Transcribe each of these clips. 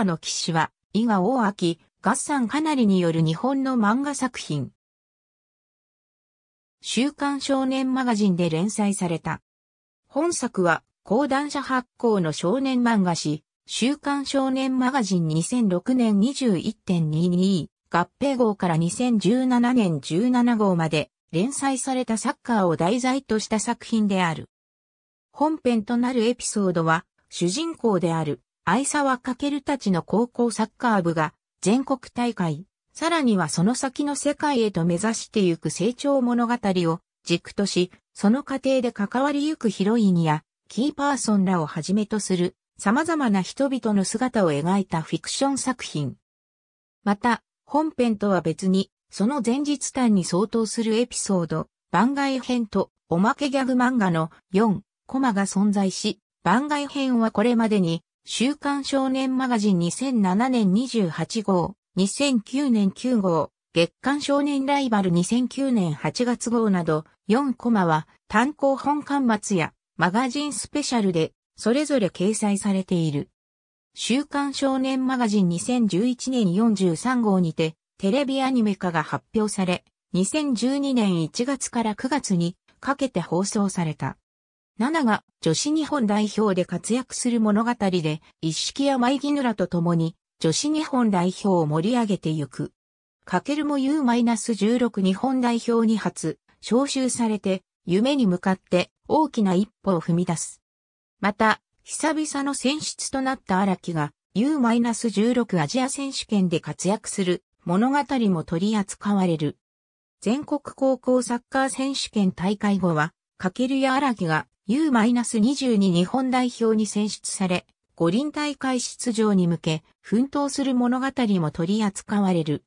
アの騎士は、伊賀大明、合算かなりによる日本の漫画作品。週刊少年マガジンで連載された。本作は、講談社発行の少年漫画誌、週刊少年マガジン2006年21.22合併号から2017年17号まで連載されたサッカーを題材とした作品である。本編となるエピソードは、主人公である愛沢翔たちの高校サッカー部が全国大会、さらにはその先の世界へと目指してゆく成長物語を軸とし、その過程で関わりゆくヒロインやキーパーソンらをはじめとする様々な人々の姿を描いたフィクション作品。また、本編とは別に、その前日単に相当するエピソード、番外編とおまけギャグ漫画の4コマが存在し、番外編はこれまでに週刊少年マガジン2007年28号、2009年9号、月刊少年ライバル2009年8月号など4コマは単行本刊末やマガジンスペシャルでそれぞれ掲載されている。週刊少年マガジン2011年43号にてテレビアニメ化が発表され、2012年1月から9月にかけて放送された。7が女子日本代表で活躍する物語で、一式や舞衣らと共に女子日本代表を盛り上げてゆく。かけるも U-16 日本代表に初、招集されて、夢に向かって大きな一歩を踏み出す。また、久々の選出となった荒木が U-16 アジア選手権で活躍する物語も取り扱われる。全国高校サッカー選手権大会後は、かけるや荒木が U-22 日本代表に選出され、五輪大会出場に向け、奮闘する物語も取り扱われる。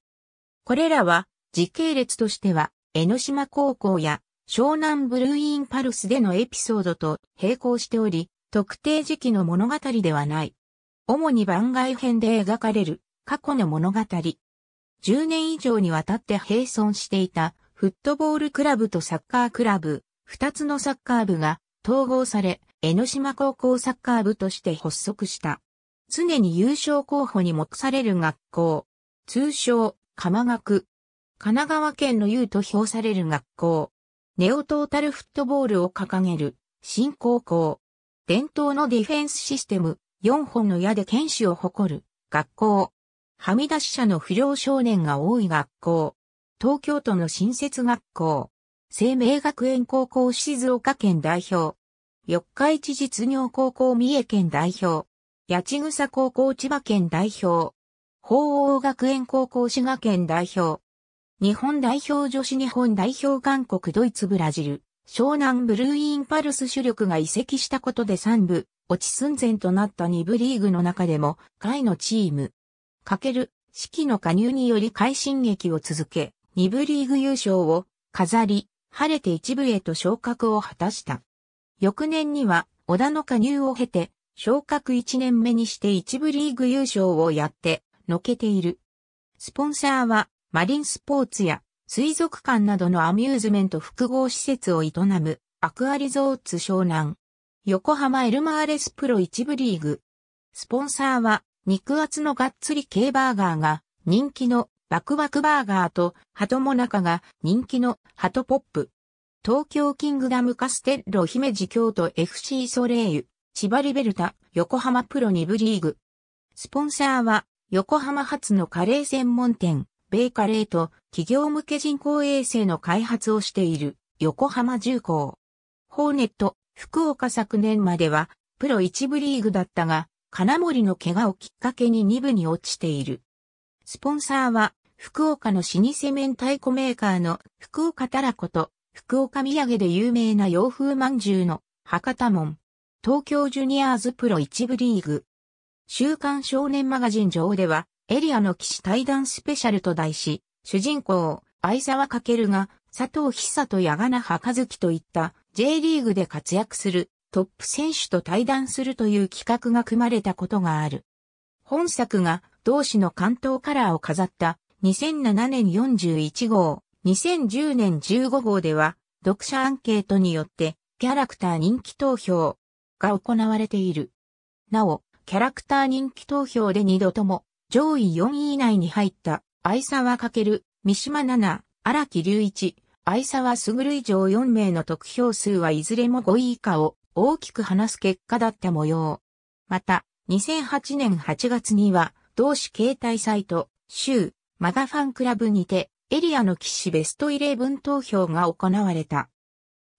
これらは、時系列としては、江ノ島高校や湘南ブルーインパルスでのエピソードと並行しており、特定時期の物語ではない。主に番外編で描かれる過去の物語。10年以上にわたって並存していたフットボールクラブとサッカークラブ、2つのサッカー部が統合され、江ノ島高校サッカー部として発足した。常に優勝候補に目される学校。通称、鎌学。神奈川県の優と評される学校。ネオトータルフットボールを掲げる、新高校。伝統のディフェンスシステム、4本の矢で剣士を誇る、学校。はみ出し者の不良少年が多い学校。東京都の新設学校。生命学園高校静岡県代表。四日市実業高校三重県代表。八千草高校千葉県代表。法王学園高校滋賀県代表。日本代表女子日本代表韓国ドイツブラジル。湘南ブルーインパルス主力が移籍したことで3部、落ち寸前となった2部リーグの中でも、下位のチーム。かける、四季の加入により快進撃を続け、2部リーグ優勝を飾り、晴れて一部へと昇格を果たした。翌年には、小田の加入を経て、昇格1年目にして一部リーグ優勝をやって、のけている。スポンサーは、マリンスポーツや、水族館などのアミューズメント複合施設を営む、アクアリゾーツ湘南。横浜エルマーレスプロ一部リーグ。スポンサーは、肉厚のがっつり系バーガーが、人気のバクバクバーガーと、ハトモナカが人気のハトポップ。東京キングダムカステッロ姫路京都 FC ソレイユ、千葉リベルタ、横浜プロ2部リーグ。スポンサーは、横浜発のカレー専門店、ベイカレーと企業向け人工衛星の開発をしている横浜重工。ホーネット、福岡昨年まではプロ一部リーグだったが、金森の怪我をきっかけに2部に落ちている。スポンサーは、福岡の老舗麺太鼓メーカーの福岡たらこと、福岡土産で有名な洋風まんじゅうの博多門。東京ジュニアーズプロ一部リーグ。週刊少年マガジン上では、エリアの騎士対談スペシャルと題し、主人公、相沢翔が、佐藤久と矢賀葉和樹といった J リーグで活躍するトップ選手と対談するという企画が組まれたことがある。本作が同市の関東カラーを飾った2007年41号、2010年15号では、読者アンケートによって、キャラクター人気投票が行われている。なお、キャラクター人気投票で2度とも、上位4位以内に入った、愛沢る三島奈々、荒木隆一、愛沢優以上4名の得票数はいずれも5位以下を大きく離す結果だった模様。また、2008年8月には、同志携帯サイト、州、マガファンクラブにて、エリアの騎士ベストイレブン投票が行われた。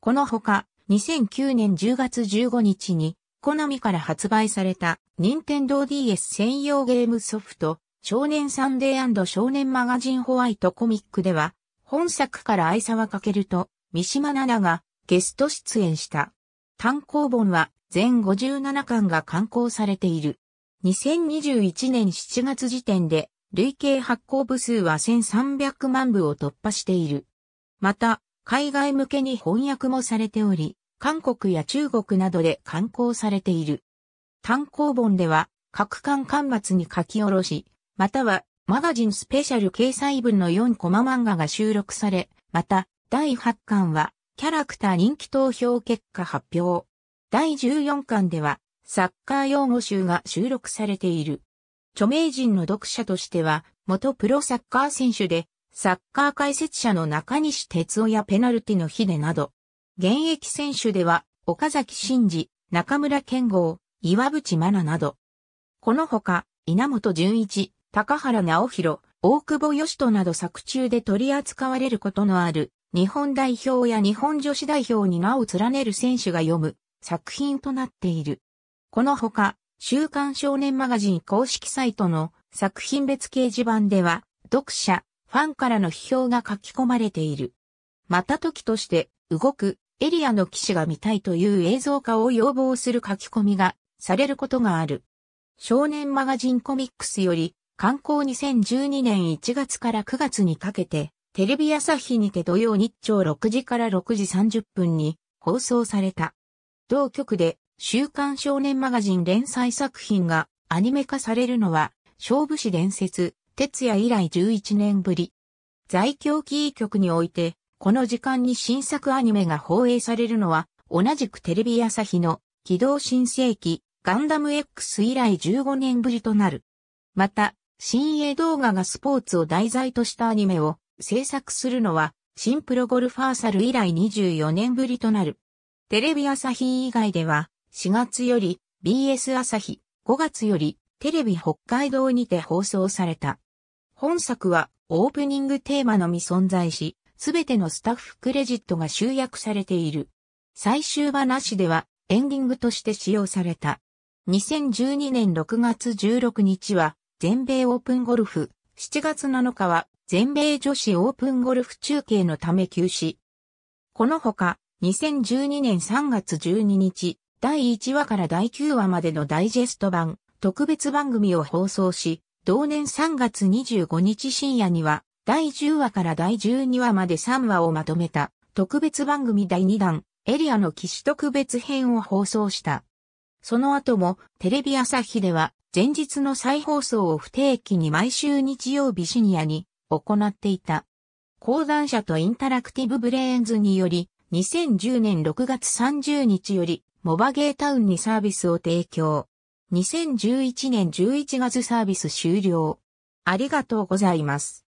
このほか、2009年10月15日に、コナミから発売された、任天堂 DS 専用ゲームソフト、少年サンデー少年マガジンホワイトコミックでは、本作から愛沢かけると、三島奈々がゲスト出演した。単行本は全57巻が刊行されている。2021年7月時点で、累計発行部数は1300万部を突破している。また、海外向けに翻訳もされており、韓国や中国などで刊行されている。単行本では、各巻巻末に書き下ろし、または、マガジンスペシャル掲載文の4コマ漫画が収録され、また、第8巻は、キャラクター人気投票結果発表。第14巻では、サッカー用語集が収録されている。著名人の読者としては、元プロサッカー選手で、サッカー解説者の中西哲夫やペナルティの秀など、現役選手では、岡崎慎治、中村健吾、岩渕真奈など、このほか、稲本淳一、高原直弘、大久保義人など作中で取り扱われることのある、日本代表や日本女子代表に名を連ねる選手が読む作品となっている。このほか、週刊少年マガジン公式サイトの作品別掲示板では、読者、ファンからの批評が書き込まれている。また時として、動く、エリアの騎士が見たいという映像化を要望する書き込みがされることがある。少年マガジンコミックスより、刊行2012年1月から9月にかけて、テレビ朝日にて土曜日朝6時から6時30分に放送された。同局で週刊少年マガジン連載作品がアニメ化されるのは、勝負師伝説、哲也以来11年ぶり。在京キー局において、この時間に新作アニメが放映されるのは、同じくテレビ朝日の機動新世紀ガンダム X 以来15年ぶりとなる。また、新鋭動画がスポーツを題材としたアニメを制作するのは、新プロゴルファーサル以来24年ぶりとなる。テレビ朝日以外では、4月より BS 朝日、5月よりテレビ北海道にて放送された。本作はオープニングテーマのみ存在し、すべてのスタッフクレジットが集約されている。最終話なしではエンディングとして使用された。2012年6月16日は全米オープンゴルフ、7月7日は全米女子オープンゴルフ中継のため休止。このほか、2012年3月12日、第1話から第9話までのダイジェスト版、特別番組を放送し、同年3月25日深夜には、第10話から第12話まで3話をまとめた、特別番組第2弾、エリアの騎士特別編を放送した。その後も、テレビ朝日では、前日の再放送を不定期に毎週日曜日深夜に行っていた。講談社とインタラクティブブレーンズにより、2010年6月30日より、モバゲータウンにサービスを提供。2011年11月サービス終了。ありがとうございます。